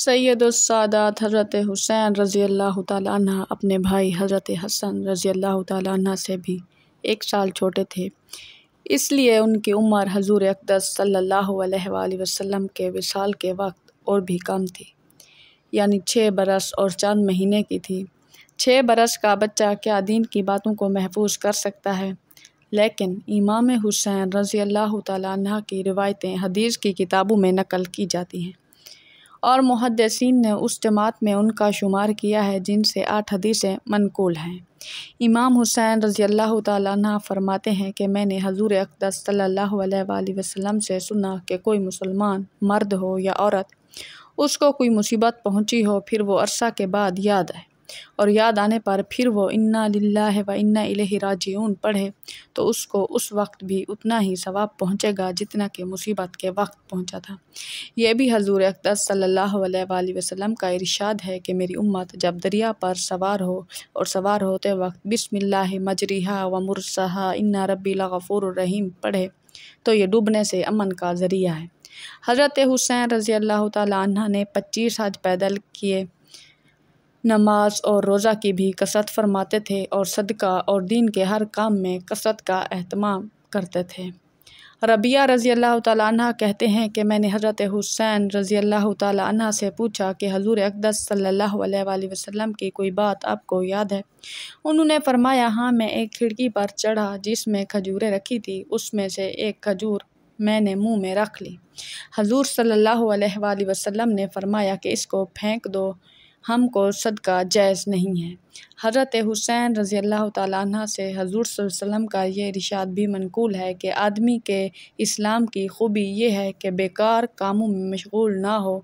सैदुलसादात हज़रत हुसैन रज़ी अल्लाह तह अपने भाई हज़रत हसन रज़ी अल्लाह तह से भी एक साल छोटे थे इसलिए उनकी उम्र हजूर अकदस सल्ला वसम के विशाल के वक्त और भी कम थी यानी छः बरस और चंद महीने की थी छः बरस का बच्चा क्या दीन की बातों को महफूज कर सकता है लेकिन इमाम हुसैन रज़ी अल्लाह तह की रिवायतें हदीस की किताबों में नकल की जाती हैं और मुहदसिन ने उस जमात में उनका शुमार किया है जिनसे आठ हदीसें मनकूल हैं इमाम हुसैन रज़ी अल्लाह तहा फरमाते हैं कि मैंने हजूर अकदस सल्ला वसलम से सुना कि कोई मुसलमान मर्द हो या औरत उसको कोई मुसीबत पहुंची हो फिर वो अरसा के बाद याद आए और याद आने पर फिर वो इन्ना लिल्लाह व इन्ना इलही राजिऊन पढ़े तो उसको उस वक्त भी उतना ही सवाब पहुँचेगा जितना कि मुसीबत के वक्त पहुँचा था यह भी हजूर अकदस सल्लल्लाहु अलैहि वसल्लम का इरशाद है कि मेरी उम्मत जब दरिया पर सवार हो और सवार होते वक्त बिसमिल्लाह मजरिहा व मुरसहा इन्ना रबी गफ़ूर रहीम पढ़े तो ये डूबने से अमन का ज़रिया है हज़रत हुसैन रज़ी अल्लाह तह ने पच्चीस हज पैदल किए नमाज और रोज़ा की भी कसरत फरमाते थे और सदका और दीन के हर काम में कसरत का अहतमाम करते थे रबिया रज़ी अल्लाह तह कहते हैं कि मैंने हज़रत हुसैन रज़ी अल्लाह तह से पूछा कि हजूर अकदस सल्लल्लाहु अलैहि वसल्लम की कोई बात आपको याद है उन्होंने फरमाया हाँ मैं एक खिड़की पर चढ़ा जिसमें खजूरें रखी थी उसमें से एक खजूर मैंने मुंह में रख ली हजूर सल्लल्लाहु अलैहि वसल्लम ने फरमाया कि इसको फेंक दो हमको सदका जायज़ नहीं है हज़रत हुसैन रज़ी अल्लाह ताली से हजूर वसम का ये इरशाद भी मनकूल है कि आदमी के इस्लाम की खूबी यह है कि बेकार कामों में मशगूल ना हो